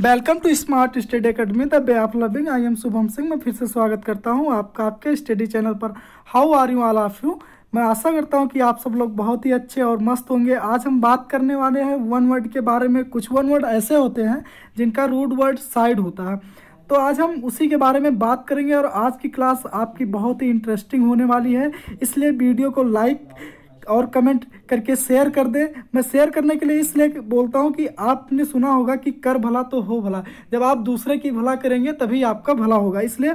welcome to smart study academy the bay of loving I am Shubham Singh मैं फिर से स्वागत करता हूँ आपका आपके स्टडी चैनल पर how are you all of you मैं आशा करता हूँ कि आप सब लोग बहुत ही अच्छे और मस्त होंगे आज हम बात करने वाले हैं वन वर्ड के बारे में कुछ वन वर्ड ऐसे होते हैं जिनका रूट वर्ड साइड होता है तो आज हम उसी के बारे में बात करेंगे और आज की क्लास आपकी बहुत ही इंटरेस्टिंग होने वाली है इसलिए वीडियो को लाइक और कमेंट करके शेयर कर दें मैं शेयर करने के लिए इसलिए बोलता हूँ कि आपने सुना होगा कि कर भला तो हो भला जब आप दूसरे की भला करेंगे तभी आपका भला होगा इसलिए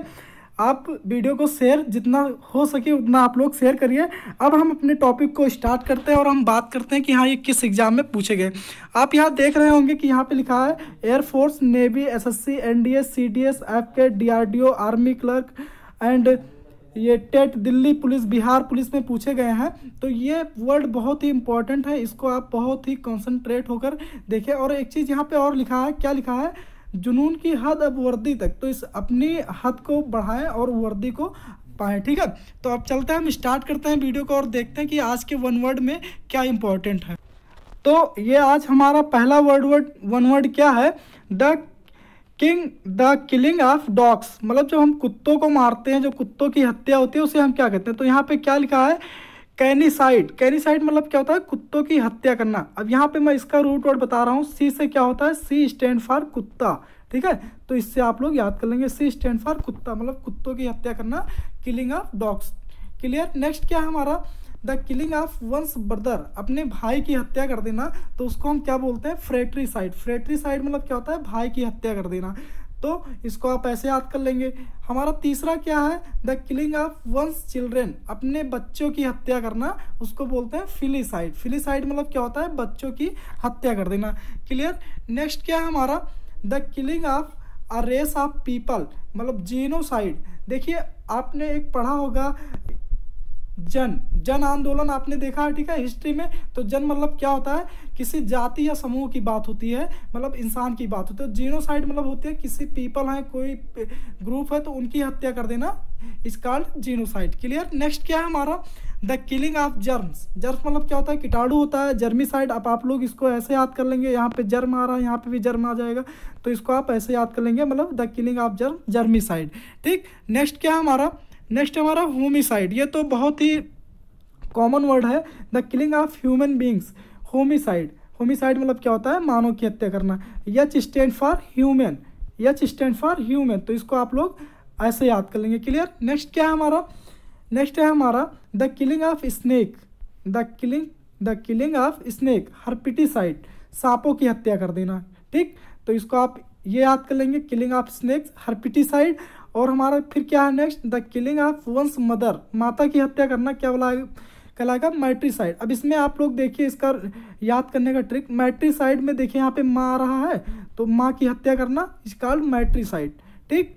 आप वीडियो को शेयर जितना हो सके उतना आप लोग शेयर करिए अब हम अपने टॉपिक को स्टार्ट करते हैं और हम बात करते हैं कि हाँ ये किस एग्ज़ाम में पूछे गए आप यहाँ देख रहे होंगे कि यहाँ पे लिखा है air force navy SSC NDS CDS FK DRDO army clerk and ये TET Delhi police Bihar police में पूछे गए हैं तो ये वर्ड बहुत ही इंपॉर्टेंट है इसको आप बहुत ही कंसंट्रेट होकर देखें और एक चीज़ यहाँ पे और लिखा है क्या लिखा है जुनून की हद अब वर्दी तक तो इस अपनी हद को बढ़ाएं और वर्दी को पाएँ ठीक है तो अब चलते हैं हम स्टार्ट करते हैं वीडियो को और देखते हैं कि आज के वन वर्ड में क्या इंपॉर्टेंट है तो ये आज हमारा पहला वर्ड वर्ड वन वर्ड क्या है the king the killing of dogs मतलब जब हम कुत्तों को मारते हैं जो कुत्तों की हत्या होती है उसे हम क्या कहते हैं तो यहाँ पे क्या लिखा है कैनिसाइड कैनिसाइड मतलब क्या होता है कुत्तों की हत्या करना अब यहाँ पे मैं इसका रूट वर्ड बता रहा हूँ सी से क्या होता है सी स्टैंड फॉर कुत्ता ठीक है तो इससे आप लोग याद कर लेंगे सी स्टैंड फॉर कुत्ता मतलब कुत्तों की हत्या करना killing of dogs clear next क्या है हमारा the killing of one's brother अपने भाई की हत्या कर देना तो उसको हम क्या बोलते हैं फ्रेटरी साइड फ्रेटरी साइड मतलब क्या होता है भाई की हत्या कर देना तो इसको आप ऐसे याद कर लेंगे हमारा तीसरा क्या है the killing of one's children अपने बच्चों की हत्या करना उसको बोलते हैं फिलीसाइड फिलीसाइड मतलब क्या होता है बच्चों की हत्या कर देना क्लियर नेक्स्ट क्या है हमारा the killing of a race of people मतलब जीनोसाइड देखिए आपने एक पढ़ा होगा जन जन आंदोलन आपने देखा है ठीक है हिस्ट्री में तो जन मतलब क्या होता है किसी जाति या समूह की बात होती है मतलब इंसान की बात होती है जीनोसाइड तो मतलब होती है किसी पीपल है कोई ग्रुप है तो उनकी हत्या कर देना इस कॉल्ड जीनोसाइड क्लियर नेक्स्ट क्या है हमारा the killing of germs germ मतलब क्या होता है कीटाणु होता है जर्मिसाइड आप आप लोग इसको ऐसे याद कर लेंगे यहाँ पे जर्म आ रहा है यहाँ पे भी जर्म आ जाएगा तो इसको आप ऐसे याद कर लेंगे मतलब the killing of germicide ठीक नेक्स्ट क्या है हमारा नेक्स्ट हमारा होमिसाइड ये तो बहुत ही कॉमन वर्ड है the killing of human beings homicide homicide मतलब क्या होता है मानव की हत्या करना H stand for human H stand for human तो इसको आप लोग ऐसे याद कर लेंगे क्लियर नेक्स्ट क्या है हमारा नेक्स्ट है हमारा the killing of snake the killing the killing of snake herpeticide सांपों की हत्या कर देना ठीक तो इसको आप ये याद कर लेंगे किलिंग ऑफ स्नेक्स हर्पिटिसाइड और हमारा फिर क्या है next the killing of one's mother माता की हत्या करना क्या बोला कहलाएगा मैट्रीसाइड अब इसमें आप लोग देखिए इसका याद करने का ट्रिक मैट्रीसाइड में देखिए यहाँ पे माँ आ रहा है तो माँ की हत्या करना इस कॉल्ड मैट्रीसाइड ठीक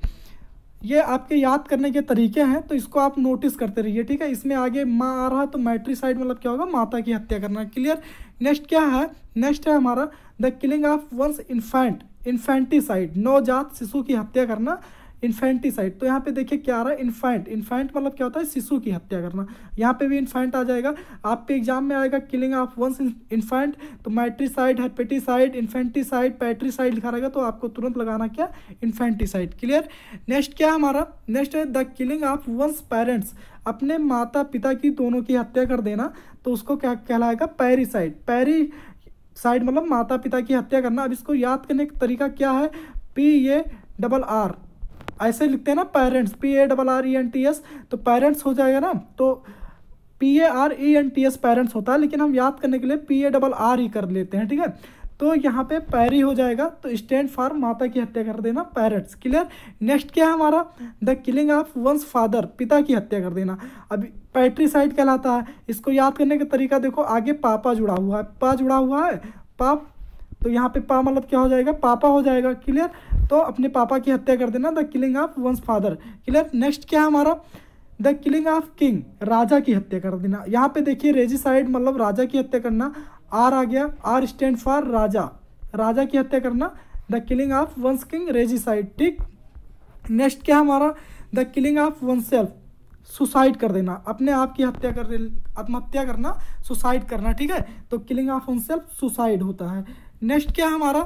ये आपके याद करने के तरीके हैं तो इसको आप नोटिस करते रहिए ठीक है इसमें आगे माँ आ रहा है तो मैट्रीसाइड मतलब क्या होगा माता की हत्या करना क्लियर नेक्स्ट क्या है नेक्स्ट है हमारा the killing of one's infant infanticide नवजात शिशु की हत्या करना इन्फेंटिसाइड तो यहाँ पे देखिए क्या आ रहा है इन्फेंट इन्फेंट मतलब क्या होता है शिशु की हत्या करना यहाँ पे भी इन्फेंट आ जाएगा आपके एग्जाम में आएगा किलिंग ऑफ वंस इन्फेंट तो मैट्रीसाइड हेपेटिसाइड इन्फेंटिसाइड पैट्रीसाइड लिखा रहेगा तो आपको तुरंत लगाना क्या इन्फेंटिसाइड क्लियर नेक्स्ट क्या हमारा नेक्स्ट है the killing of one's parents अपने माता पिता की दोनों की हत्या कर देना तो उसको क्या कहलाएगा पैरिसाइड पैरी साइड मतलब माता पिता की हत्या करना अब इसको याद करने का तरीका क्या है पी ए डबल आर ऐसे लिखते हैं ना parents P A double R E N T S तो पेरेंट्स हो जाएगा ना तो P A R E N T S parents होता है लेकिन हम याद करने के लिए P A double R E कर लेते हैं ठीक है तो यहाँ पे पैरी हो जाएगा तो स्टैंड फॉर माता की हत्या कर देना पैरट्स क्लियर नेक्स्ट क्या है हमारा the killing of one's father पिता की हत्या कर देना अब पैट्रीसाइड कहलाता है इसको याद करने का तरीका देखो आगे पापा जुड़ा हुआ है पा जुड़ा हुआ है पाप तो यहाँ पे पा मतलब क्या हो जाएगा पापा हो जाएगा क्लियर तो अपने पापा की हत्या कर देना the killing of one's father clear next क्या है हमारा द किलिंग ऑफ किंग राजा की हत्या कर देना यहाँ पे देखिए रेजिसाइड मतलब राजा की हत्या करना आर आ गया आर स्टैंड फॉर राजा राजा की हत्या करना the killing of one's king regicide ठीक नेक्स्ट क्या हमारा the killing of oneself suicide कर देना अपने आप की हत्या कर आत्महत्या करना सुसाइड करना ठीक है तो killing of oneself suicide होता है नेक्स्ट क्या हमारा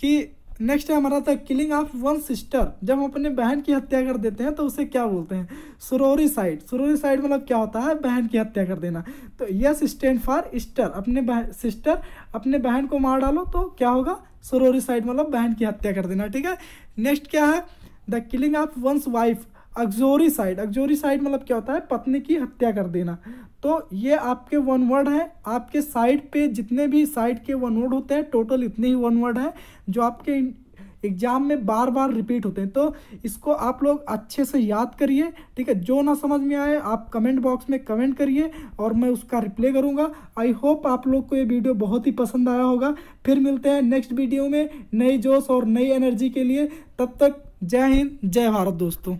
कि नेक्स्ट है हमारा था किलिंग ऑफ वन सिस्टर जब हम अपने बहन की हत्या कर देते हैं तो उसे क्या बोलते हैं सुरोरी साइड सुरोरी साइड मतलब क्या होता है बहन की हत्या कर देना तो यस स्टैंड फॉर स्टर अपने सिस्टर अपने बहन को मार डालो तो क्या होगा सुरोरी साइड मतलब बहन की हत्या कर देना ठीक है नेक्स्ट क्या है the killing of one's wife uxoricide uxoricide मतलब क्या होता है पत्नी की हत्या कर देना तो ये आपके वन वर्ड हैं आपके साइड पे जितने भी साइड के वन वर्ड होते हैं टोटल इतने ही वन वर्ड हैं जो आपके एग्जाम में बार बार रिपीट होते हैं तो इसको आप लोग अच्छे से याद करिए ठीक है जो ना समझ में आए आप कमेंट बॉक्स में कमेंट करिए और मैं उसका रिप्लाई करूँगा आई होप आप लोग को ये वीडियो बहुत ही पसंद आया होगा फिर मिलते हैं नेक्स्ट वीडियो में नई जोश और नई एनर्जी के लिए तब तक जय हिंद जय भारत दोस्तों